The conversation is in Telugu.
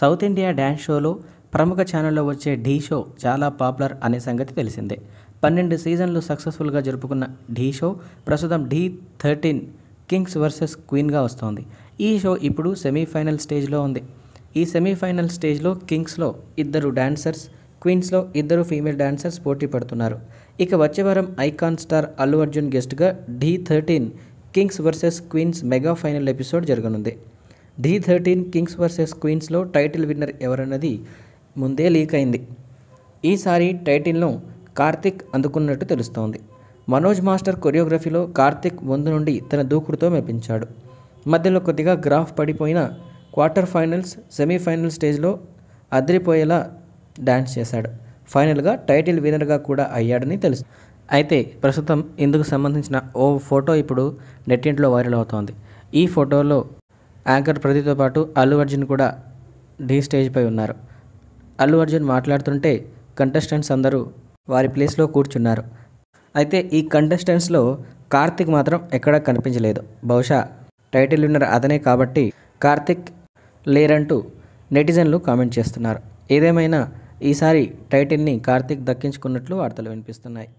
సౌత్ ఇండియా డ్యాన్స్ షోలో ప్రముఖ ఛానల్లో వచ్చే ఢీ షో చాలా పాపులర్ అనే సంగతి తెలిసిందే పన్నెండు సీజన్లు సక్సెస్ఫుల్గా జరుపుకున్న ఢీ షో ప్రస్తుతం ఢీ థర్టీన్ కింగ్స్ వర్సెస్ క్వీన్గా వస్తోంది ఈ షో ఇప్పుడు సెమీఫైనల్ స్టేజ్లో ఉంది ఈ సెమీఫైనల్ స్టేజ్లో కింగ్స్లో ఇద్దరు డాన్సర్స్ క్వీన్స్లో ఇద్దరు ఫీమేల్ డాన్సర్స్ పోటీ పడుతున్నారు ఇక వచ్చే వారం ఐకాన్ స్టార్ అల్లు అర్జున్ గెస్ట్గా Dhee thirteen kings versus queens mega final episode జరగనుంది డి థర్టీన్ కింగ్స్ వర్సెస్ క్వీన్స్లో టైటిల్ విన్నర్ ఎవరన్నది ముందే లీక్ అయింది ఈసారి టైటిల్ను కార్తిక్ అందుకున్నట్టు తెలుస్తోంది మనోజ్ మాస్టర్ కొరియోగ్రఫీలో కార్తిక్ ముందు నుండి తన దూకుడుతో మెప్పించాడు మధ్యలో కొద్దిగా గ్రాఫ్ పడిపోయిన క్వార్టర్ ఫైనల్స్ సెమీఫైనల్ స్టేజ్లో అదిరిపోయేలా డ్యాన్స్ చేశాడు ఫైనల్గా టైటిల్ విన్నర్గా కూడా అయ్యాడని తెలుసు అయితే ప్రస్తుతం ఇందుకు సంబంధించిన ఓ ఫోటో ఇప్పుడు నెట్టింట్లో వైరల్ అవుతోంది ఈ ఫోటోలో యాంకర్ ప్రదీప్తో పాటు అల్లు అర్జున్ కూడా ఢీ స్టేజ్పై ఉన్నారు అల్లు అర్జున్ మాట్లాడుతుంటే కంటెస్టెంట్స్ అందరూ వారి ప్లేస్లో కూర్చున్నారు అయితే ఈ కంటెస్టెంట్స్లో కార్తిక్ మాత్రం ఎక్కడా కనిపించలేదు బహుశా టైటిల్ విన్నర్ అతనే కాబట్టి కార్తిక్ లేరంటూ నెటిజన్లు కామెంట్ చేస్తున్నారు ఏదేమైనా ఈసారి టైటిల్ని కార్తిక్ దక్కించుకున్నట్లు వార్తలు వినిపిస్తున్నాయి